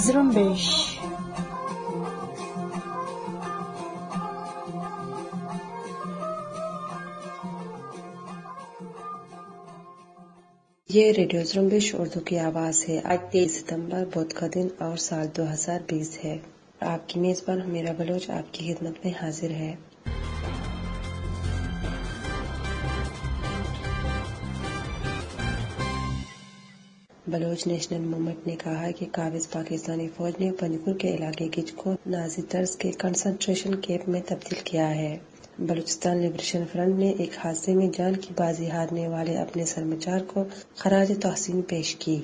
ये रेडियो जुम्बिश उर्दू की आवाज़ है आज तेईस सितंबर बुध का दिन और साल 2020 है आपकी मेज़बान हमीरा बलोच आपकी खिदमत में हाजिर है बलोच नेशनल मूवमेंट ने कहा कि काबिज पाकिस्तानी फौज ने पंजकुर के इलाके किच को नाजी तर्ज के कंसंट्रेशन कैंप में तब्दील किया है बलूचिस्तान लिबरेशन फ्रंट ने एक हादसे में जान की बाजी हारने वाले अपने सरमाचार को खराज तहसीन पेश की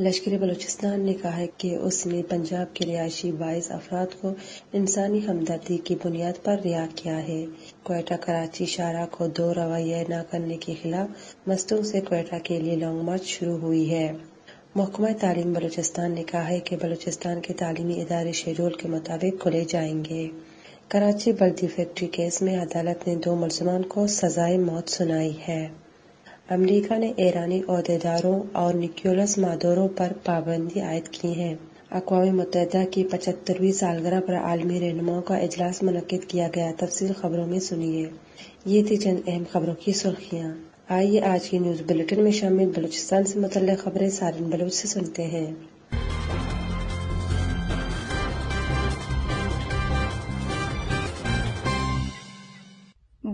लश्कर बलूचिस्तान ने कहा कि उसने पंजाब के रिहायशी बाईस अफराद को इंसानी हमदर्दी की बुनियाद पर रिहा किया है कोयटा कराची शारा को दो रवैया न करने के खिलाफ मस्तों से कोयटा के लिए लॉन्ग मार्च शुरू हुई है महकमा तालीम बलूचिस्तान ने कहा है कि बलूचिस्तान के तालीमी इदारे शेड्यूल के मुताबिक खुले जाएंगे कराची बल्दी फैक्ट्री केस में अदालत ने दो मुलजमान को सजाए मौत सुनाई है अमरीका ने ईरानी अहदेदारों और निक्योलस मादोरों पर पाबंदी आयद की है अकवा मुतहदा की पचहत्तरवीं सालगराह पर आलमी रहनुमाओं का अजलास मनद किया गया तफसी खबरों में सुनिए ये थी चंद अहम खबरों की सुर्खियाँ आइए आज की न्यूज बुलेटिन में शामिल बलूचिस्तान से मुतल खबरें सारण बलूच से सुनते हैं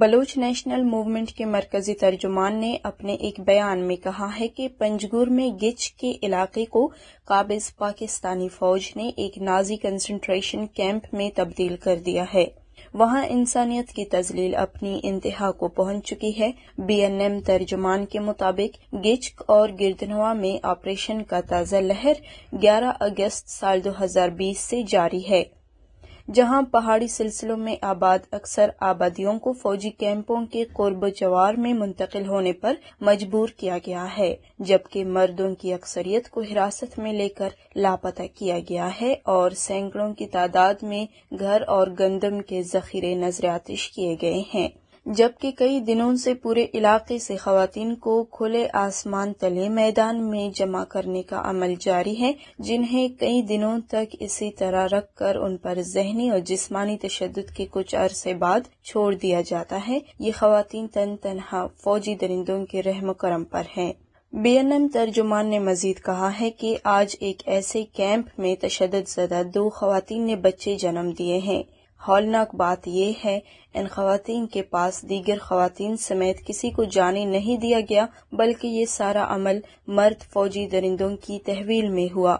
बलोच नेशनल मूवमेंट के मरकजी तर्जुमान ने अपने एक बयान में कहा है कि पंजगुर में गिच के इलाके को काबिज पाकिस्तानी फौज ने एक नाजी कंसंट्रेशन कैंप में तब्दील कर दिया है वहां इंसानियत की तजलील अपनी इंतहा को पहुंच चुकी है बीएनएम तर्जुमान के मुताबिक गिचक और गिरधनवा में ऑपरेशन का ताज़ा लहर 11 अगस्त साल 2020 से जारी है जहां पहाड़ी सिलसिलों में आबाद अक्सर आबादियों को फौजी कैंपों के कुर्ब जवार में मुंतकिल होने पर मजबूर किया गया है जबकि मर्दों की अक्सरियत को हिरासत में लेकर लापता किया गया है और सैकड़ों की तादाद में घर और गंदम के जखीरे नजरातश किए गए हैं जबकि कई दिनों से पूरे इलाके से खातन को खुले आसमान तले मैदान में जमा करने का अमल जारी है जिन्हें कई दिनों तक इसी तरह रख कर उन पर जहनी और जिसमानी तशद के कुछ अरसे बाद छोड़ दिया जाता है ये खातन तन तनहा फौजी दरिंदों के रहम करम पर है बी एन एम तर्जुमान ने मजीद कहा है कि आज एक ऐसे कैंप में तशद जदा दो खातन ने बच्चे जन्म दिए हैं हौलनाक बात यह है इन खातन के पास दीगर खातन समेत किसी को जाने नहीं दिया गया बल्कि ये सारा अमल मर्द फौजी दरिंदों की तहवील में हुआ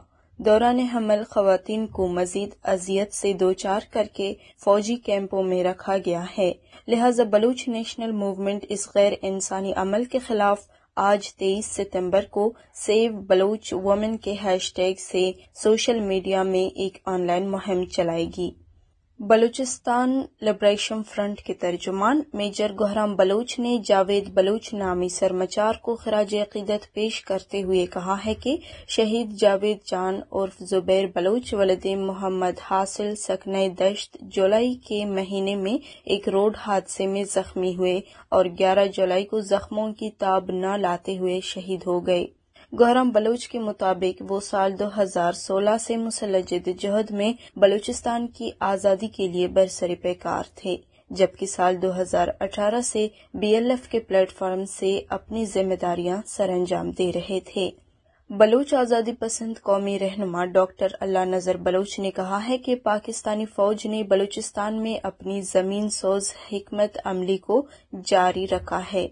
दौरान हमल खातन को मजीद अजियत से दो चार करके फौजी कैंपों में रखा गया है लिहाजा बलूच नेशनल मूवमेंट इस गैर इंसानी अमल के खिलाफ आज 23 सितंबर को सेव बलूच वुमेन के हैशटैग से सोशल मीडिया में एक ऑनलाइन मुहिम चलाएगी बलूचिस्तान लिबरेशन फ्रंट के तर्जुमान मेजर गोहराम बलोच ने जावेद बलोच नामी सरमाचार को खराज अकीदत पेश करते हुए कहा है कि शहीद जावेद जान उर्फ जुबैर बलोच वलद मोहम्मद हासिल सकने दश्त जुलाई के महीने में एक रोड हादसे में जख्मी हुए और 11 जुलाई को जख्मों की ताब न लाते हुए शहीद हो गए गौरम बलूच के मुताबिक वो साल 2016 से मुसलजद जहद में बलूचिस्तान की आज़ादी के लिए बरसर पेकार थे जबकि साल 2018 से बीएलएफ के प्लेटफॉर्म से अपनी जिम्मेदारियां सरंजाम दे रहे थे बलूच आज़ादी पसंद कौमी रहनुमा डॉक्टर अल्लाह नजर बलूच ने कहा है कि पाकिस्तानी फौज ने बलूचिस्तान में अपनी जमीन सोज हमत अमली को जारी रखा है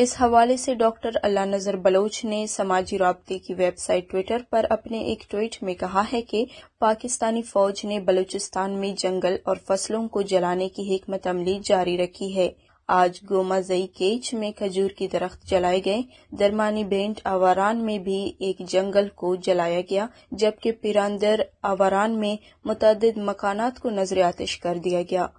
इस हवाले से डॉक्टर अल्लाह नजर बलोच ने समाजी रबते की वेबसाइट ट्विटर पर अपने एक ट्वीट में कहा है कि पाकिस्तानी फौज ने बलूचिस्तान में जंगल और फसलों को जलाने की हमत अमली जारी रखी है आज गोमाजई केच में खजूर की दरख्त जलाए गए दरमानी बेंट आवारान में भी एक जंगल को जलाया गया जबकि पिरांदर आवारान में मुतद मकान को नजर आतिश कर दिया गया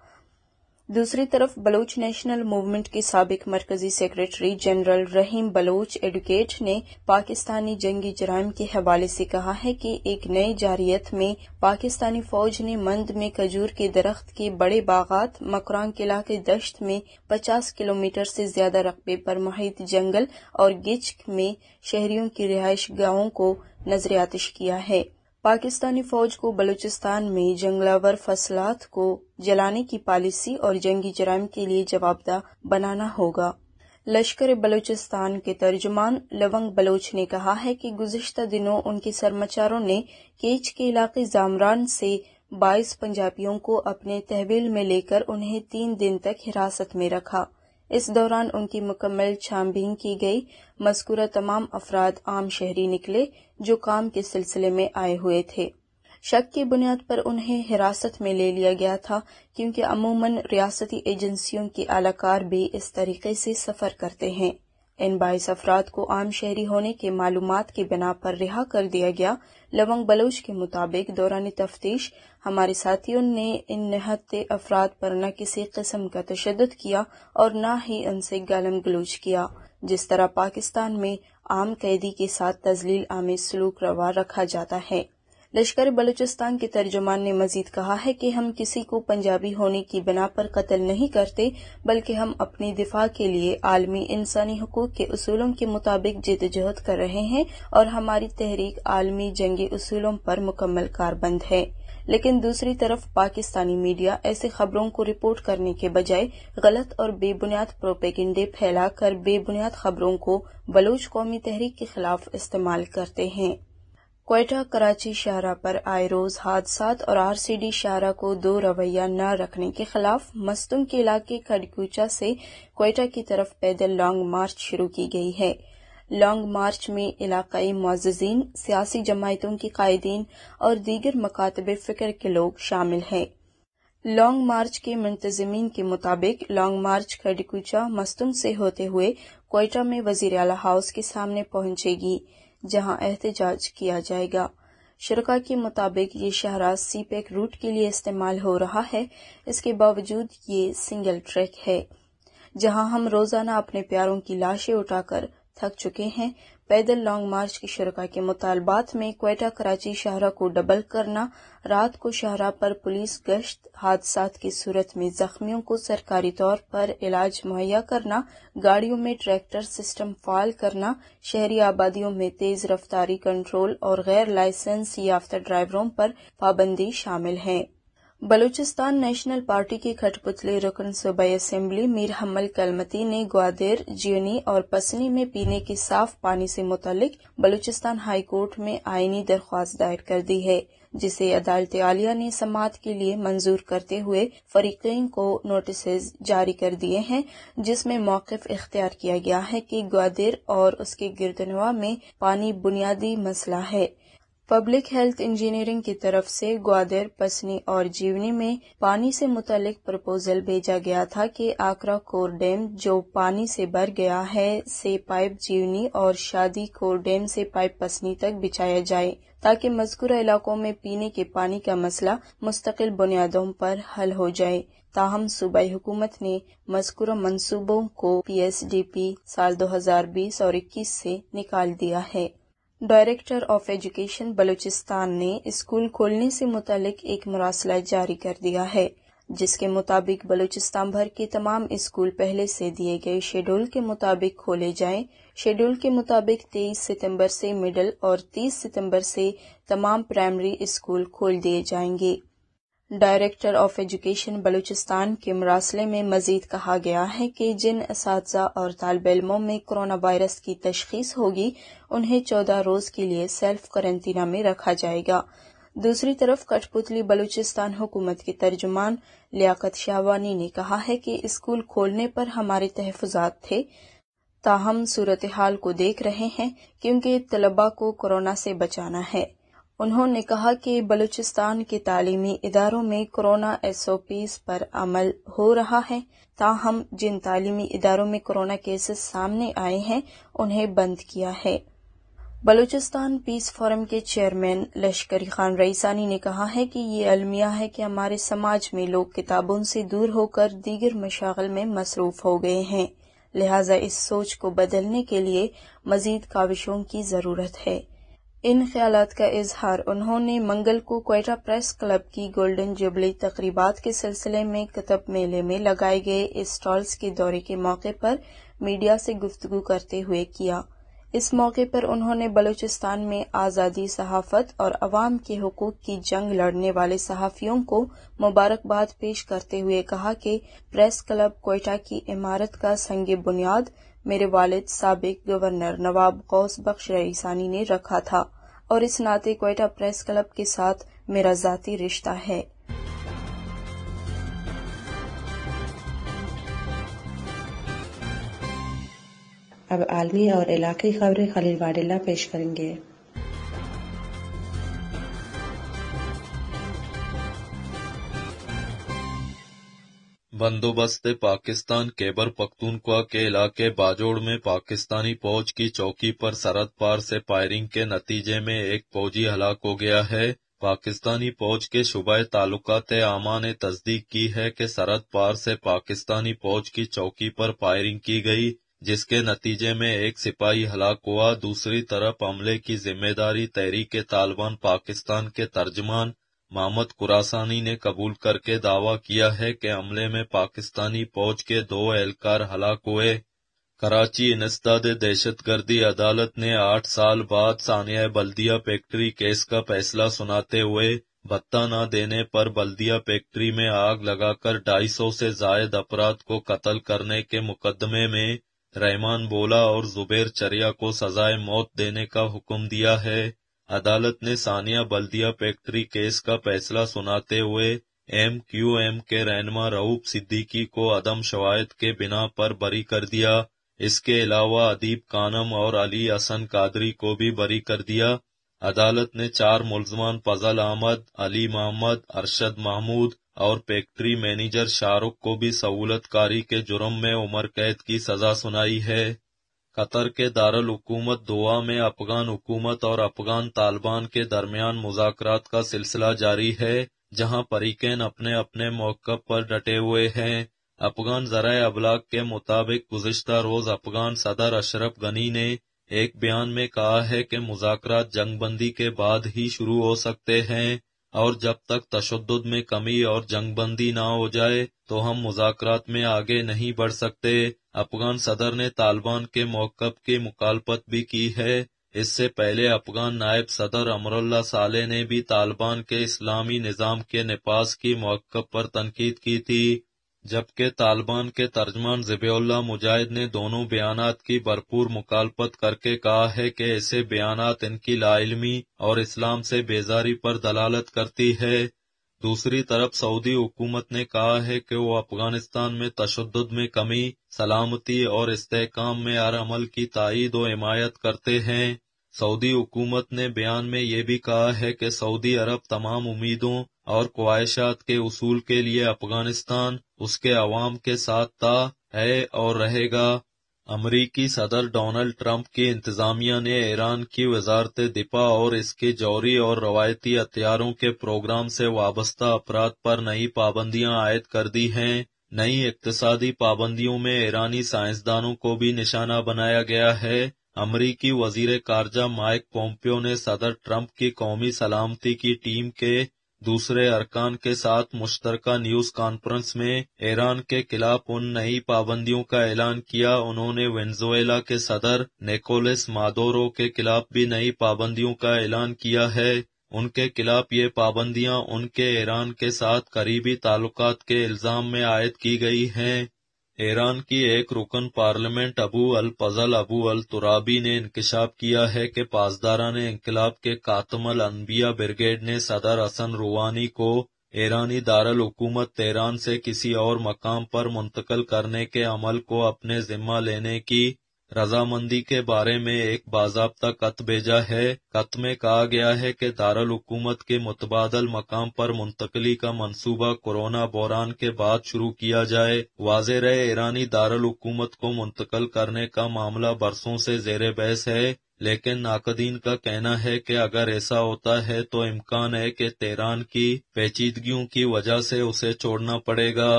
दूसरी तरफ बलोच नेशनल मूवमेंट के सबक मरकजी secretary general Rahim Baloch advocate ने पाकिस्तानी जंगी जराइम के हवाले से कहा है कि एक नई जारियत में पाकिस्तानी फौज ने मंद में खजूर के दरख्त के बड़े बागात मकरान किला के दश्त में पचास किलोमीटर से ज्यादा रकबे पर महित जंगल और गिचक में शहरियों की रिहायश गाहों को नजर आतिश किया है पाकिस्तानी फौज को बलूचिस्तान में जंगलावर फसलात को जलाने की पॉलिसी और जंगी जराइम के लिए जवाबदा बनाना होगा लश्कर बलूचिस्तान के तर्जुमान लवंग बलोच ने कहा है कि गुजशत दिनों उनके सरमाचारों ने केच के इलाके जामरान से बाईस पंजाबियों को अपने तहवील में लेकर उन्हें तीन दिन तक हिरासत में रखा इस दौरान उनकी मुकम्मल छानबीन की गई मस्कुरा तमाम अफराद आम शहरी निकले जो काम के सिलसिले में आए हुए थे शक की बुनियाद पर उन्हें हिरासत में ले लिया गया था क्योंकि अमूमन रियासती एजेंसियों के आलाकार भी इस तरीके से सफर करते हैं इन बाईस अफराद को आम शहरी होने के मालूम की बिना पर रिहा कर दिया गया लवंग बलोच के मुताबिक दौरान तफ्तीश हमारे साथियों ने इन निहत्ते अफराद पर न किसी किस्म का तशद किया और न ही उनसे गलम गलोच किया जिस तरह पाकिस्तान में आम कैदी के साथ तजलील आमेज सलूक रवा रखा जाता है लश्कर बलूचिस्तान के तर्जुमान ने मजीद कहा है कि हम किसी को पंजाबी होने की बिना पर कत्ल नहीं करते बल्कि हम अपने दिफा के लिए आलमी इंसानी हकूक के असूलों के मुताबिक जदोजहद कर रहे हैं और हमारी तहरीक आलमी जंगी असूलों पर मुकम्मल कारबंद है लेकिन दूसरी तरफ पाकिस्तानी मीडिया ऐसी खबरों को रिपोर्ट करने के बजाय गलत और बेबुनियाद प्रोपेगेंडे फैलाकर बेबुनियाद खबरों को बलूच कौमी तहरीक के खिलाफ इस्तेमाल करते हैं कोयटा कराची शाहरा पर आए रोज हादसा और आरसीडी शाहरा को दो रवैया न रखने के खिलाफ मस्तुम के इलाके खडकूचा से कोयटा की तरफ पैदल लॉन्ग मार्च शुरू की गई है लॉन्ग मार्च में इलाकई मोजीन सियासी जमायतों के कायदीन और दीगर मकातब फिक्र के लोग शामिल हैं लॉन्ग मार्च के मुंतजमीन के मुताबिक लॉन्ग मार्च खडकूचा मस्तुम से होते हुए कोयटा में वजीर अला हाउस के सामने पहुंचेगी जहां एहतजाज किया जाएगा शुरा के मुताबिक ये शाहराज सी पैक रूट के लिए इस्तेमाल हो रहा है इसके बावजूद ये सिंगल ट्रैक है जहां हम रोजाना अपने प्यारों की लाशें उठाकर थक चुके हैं पैदल लॉन्ग मार्च की शुरुआत के मुतालबात में कोयटा कराची शाहरा को डबल करना रात को शाहरा पर पुलिस गश्त हादसा की सूरत में जख्मियों को सरकारी तौर पर इलाज मुहैया करना गाड़ियों में ट्रैक्टर सिस्टम फाल करना शहरी आबादियों में तेज रफ्तारी कंट्रोल और गैर लाइसेंस याफ्ता ड्राइवरों पर पाबंदी शामिल है बलूचिस्तान नेशनल पार्टी के खटपुतले रुकन सूबाई असम्बली मीर हमल कलमती ने ग्वादेर जियनी और पसनी में पीने के साफ पानी से मुतलिक बलूचिस्तान हाई कोर्ट में आईनी दरख्वास्त दायर कर दी है जिसे अदालत आलिया ने समात के लिए मंजूर करते हुए फरीकीन को नोटिस जारी कर दिए हैं जिसमें मौकफ इख्तियार किया गया है कि ग्वादेर और उसके गिरदनवा में पानी बुनियादी मसला है पब्लिक हेल्थ इंजीनियरिंग की तरफ से ग्वादर पसनी और जीवनी में पानी से मुतालिक प्रपोजल भेजा गया था कि आकरा कोर डैम जो पानी से भर गया है से पाइप जीवनी और शादी कोर डैम से पाइप पसनी तक बिछाया जाए ताकि मजकूर इलाकों में पीने के पानी का मसला मुस्तकिल बुनियादों पर हल हो जाए ताहम सूबाई हुकूमत ने मजकूर मनसूबों को पी एस डी पी साल दो हजार बीस और इक्कीस से निकाल दिया है डायरेक्टर ऑफ एजुकेशन बलूचिस्तान ने स्कूल खोलने से मुतलक एक मरासला जारी कर दिया है जिसके मुताबिक बलूचिस्तान भर के तमाम स्कूल पहले से दिए गए शेड्यूल के मुताबिक खोले जाएं। शेड्यूल के मुताबिक 23 सितंबर से मिडल और 30 सितंबर से तमाम प्राइमरी स्कूल खोल दिए जाएंगे डायरेक्टर ऑफ एजुकेशन बलूचिस्तान के मरासले में मजीद कहा गया है कि जिन इस और तालब इलमों में कोरोना वायरस की तशखीस होगी उन्हें चौदह रोज के लिए सेल्फ क्वारंटीना में रखा जाएगा दूसरी तरफ कठपुतली बलूचिस्तान हुकूमत के तर्जुमान लियाकत शाहवानी ने कहा है कि स्कूल खोलने पर हमारे तहफात थे ताहम सूरत हाल को देख रहे हैं क्योंकि तलबा को कोरोना से बचाना है उन्होंने कहा कि बलूचिस्तान के तालीमी इदारों में कोरोना एस ओ पीज पर अमल हो रहा है ताहम जिन तालीमी इदारों में कोरोना केसेस सामने आए हैं उन्हें बंद किया है बलूचिस्तान पीस फोरम के चेयरमैन लश्करी खान रईसानी ने कहा है कि ये अलमिया है कि हमारे समाज में लोग किताबों से दूर होकर दीगर मशागल में मसरूफ हो गए हैं लिहाजा इस सोच को बदलने के लिए मजीद काविशों की जरूरत है इन ख्याल का इजहार उन्होंने मंगल को कोयटा प्रेस क्लब की गोल्डन जुबली तकरीबा के सिलसिले में कतब मेले में लगाए गए स्टॉल्स के दौरे के मौके पर मीडिया से गुफ्तु करते हुए किया इस मौके पर उन्होंने बलूचिस्तान में आज़ादी सहाफ़त और अवाम के हकूक की जंग लड़ने वाले सहाफ़ियों को मुबारकबाद पेश करते हुए कहा कि प्रेस क्लब कोयटा की इमारत का संग बुनियाद मेरे वालिद सबक गवर्नर नवाब गौस बख्श रईसानी ने रखा था और इस नाते कोयटा प्रेस क्लब के साथ मेरा ज़ाती रिश्ता है अब आलमी और इलाकी खबरें खलील वाडिल्ला पेश करेंगे बंदोबस्त पाकिस्तान केबर पख्तूनख्वा के इलाके बाजोड़ में पाकिस्तानी फौज की चौकी पर सरहद पार से फायरिंग के नतीजे में एक फौजी हलाक हो गया है पाकिस्तानी फौज के शुबा तालुकात आमा ने तस्दीक की है कि सरहद पार से पाकिस्तानी फौज की चौकी पर फायरिंग की गई जिसके नतीजे में एक सिपाही हलाक हुआ दूसरी तरफ हमले की जिम्मेदारी तहरीक तालिबान पाकिस्तान के तर्जमान मोहम्मद कुरासानी ने कबूल करके दावा किया है कि हमले में पाकिस्तानी फौज के दो एहलकार हलाक हुए कराची दहशत दहशतगर्दी अदालत ने आठ साल बाद सानिया बल्दिया फैक्ट्री केस का फैसला सुनाते हुए भत्ता न देने पर बल्दिया फैक्ट्री में आग लगाकर ढाई सौ से जायद अपराध को कत्ल करने के मुकदमे में रहमान बोला और जुबेर चरिया को सजाए मौत देने का हुक्म दिया है अदालत ने सानिया बल्दिया फैक्ट्री केस का फैसला सुनाते हुए एम क्यू एम के रहनमा रऊफ सिद्दीकी को अदम शवायद के बिना पर बरी कर दिया इसके अलावा अदीब कानम और अली असन कादरी को भी बरी कर दिया अदालत ने चार मुलजमान फजल अहमद अली मोहम्मद अरशद महमूद और फैक्ट्री मैनेजर शाहरुख को भी सहूलतकारी के जुर्म में उम्र कैद की सजा सुनाई है कतर के दारुल हुकूमत दोहा में अफगान हुकूमत और अफगान तालिबान के दरमियान मुजाकरात का सिलसिला जारी है जहां परीकेन अपने अपने मौक पर डटे हुए हैं अफगान जरा अबलाग के मुताबिक गुजशत रोज अफगान सदर अशरफ गनी ने एक बयान में कहा है कि मुजाकरात जंगबंदी के बाद ही शुरू हो सकते हैं और जब तक तशद में कमी और जंगबंदी ना हो जाए तो हम मुजाकरात में आगे नहीं बढ़ सकते अफगान सदर ने तालिबान के मौकब की मुखालपत भी की है इससे पहले अफगान नायब सदर अमरुल्ला साले ने भी तालिबान के इस्लामी निज़ाम के नपास की मौकब पर तनकीद की थी जबकि तालिबान के तर्जमान जबेउल्ला मुजाहिद ने दोनों बयान की भरपूर मुखालपत करके कहा है कि ऐसे बयान इनकी लाइलमी और इस्लाम से बेजारी पर दलालत करती है दूसरी तरफ सऊदी हुकूमत ने कहा है कि वो अफगानिस्तान में तशद में कमी सलामती और इस्तेकाम में हर अमल की तइद व हिमायत करते हैं सऊदी हुकूमत ने बयान में ये भी कहा है कि सऊदी अरब तमाम उम्मीदों और ख्वाहिशात के उसूल के लिए अफगानिस्तान उसके अवाम के साथ था है और रहेगा अमरीकी सदर डोनाल्ड ट्रंप की इंतजामिया ने ईरान की वजारत दिपा और इसके जौहरी और रवायती हथियारों के प्रोग्राम से वाबस्ता अपराध पर नई पाबंदियां आयद कर दी हैं नई इकतसादी पाबंदियों में ईरानी साइंसदानों को भी निशाना बनाया गया है अमरीकी वजीर खारजा माइक पोम्पियो ने सदर ट्रंप की कौमी सलामती की टीम के दूसरे अरकान के साथ मुश्तरका न्यूज कॉन्फ्रेंस में ईरान के खिलाफ उन नई पाबंदियों का ऐलान किया उन्होंने वेनेजुएला के सदर नेकोलेस मादोरो के खिलाफ भी नई पाबंदियों का ऐलान किया है उनके खिलाफ ये पाबंदियां उनके ईरान के साथ करीबी ताल्लुकात के इल्जाम में आयद की गई हैं ईरान की एक रुकन parliament Abu al Fazl Abu al Turabi ने इंकशाफ किया है कि पासदारा ने इनकलाब के कातमल अनबिया ब्रिगेड ने सदर हसन रूवानी को ईरानी दारुल हुकूमत तेहरान से किसी और मकाम पर मुंतकल करने के अमल को अपने जिम्मा लेने की रजामंदी के बारे में एक बाजाबता कत भेजा है कत में कहा गया है कि दारुल हुकूमत के मुतबादल मकाम पर मुंतकली का मंसूबा कोरोना बोरान के बाद शुरू किया जाए वाज रहे ईरानी दारुल हुकूमत को मुंतकल करने का मामला बरसों से जेर बहस है लेकिन नाकदीन का कहना है कि अगर ऐसा होता है तो इम्कान है कि तेरान की पेचीदगियों की वजह से उसे छोड़ना पड़ेगा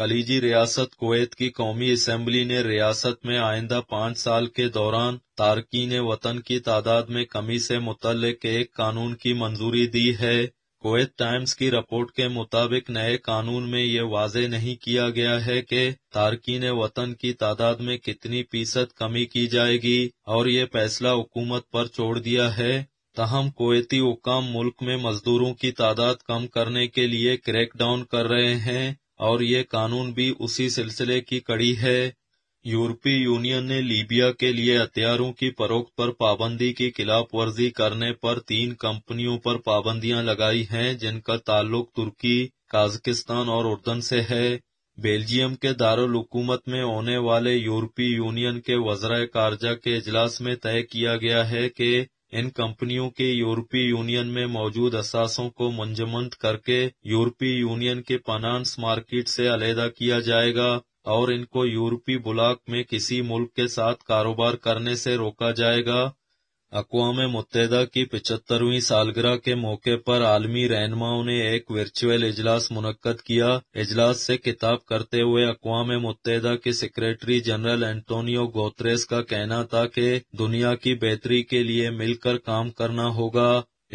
खलीजी रियासत कोत की कौमी असम्बली ने रियासत में आइंदा पाँच साल के दौरान तारकिन वतन की तादाद में कमी से मुतल एक कानून की मंजूरी दी है कोवैत टाइम्स की रिपोर्ट के मुताबिक नए कानून में ये वाज नहीं किया गया है कि तारकिन वतन की तादाद में कितनी फीसद कमी की जाएगी और ये फैसला हुकूमत पर छोड़ दिया है तहम कोती हुकाम मुल्क में मजदूरों की तादाद कम करने के लिए क्रैकडाउन कर रहे हैं और ये कानून भी उसी सिलसिले की कड़ी है यूरोपीय यूनियन ने लीबिया के लिए हथियारों की परोख पर पाबंदी की खिलाफ वर्जी करने पर तीन कंपनियों पर पाबंदियां लगाई हैं जिनका ताल्लुक तुर्की काजकिस्तान और उर्दन से है बेल्जियम के दारकूमत में होने वाले यूरोपीय यूनियन के वजरा कारजा के इजलास में तय किया गया है कि इन कंपनियों के यूरोपीय यूनियन में मौजूद असासों को मंजमंद करके यूरोपीय यूनियन के फाइनांस मार्केट से अलहदा किया जाएगा और इनको यूरोपीय ब्लॉक में किसी मुल्क के साथ कारोबार करने से रोका जाएगा अकवा मुतहदा की पिचहत्तरवीं सालगिरह के मौके पर आलमी रहनुमाओं ने एक वर्चुअल इजलास मुनद किया इजलास से किताब करते हुए अकवा मुतहदा के सेक्रेटरी जनरल एंटोनियो गोत्रेस का कहना था कि दुनिया की बेहतरी के लिए मिलकर काम करना होगा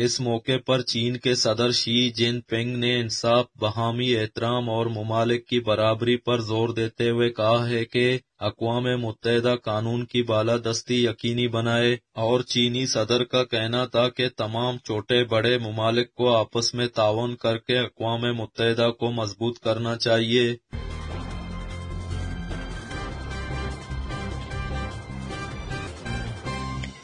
इस मौके पर चीन के सदर शी जिनपिंग ने इंसाफ बहामी एहतराम और ममालिक की बराबरी पर जोर देते हुए कहा है कि अकवाम मुतहदा कानून की बालादस्ती यकीनी बनाए और चीनी सदर का कहना था कि तमाम छोटे बड़े ममालिक को आपस में ताउन करके अकवाम मुतहदा को मजबूत करना चाहिए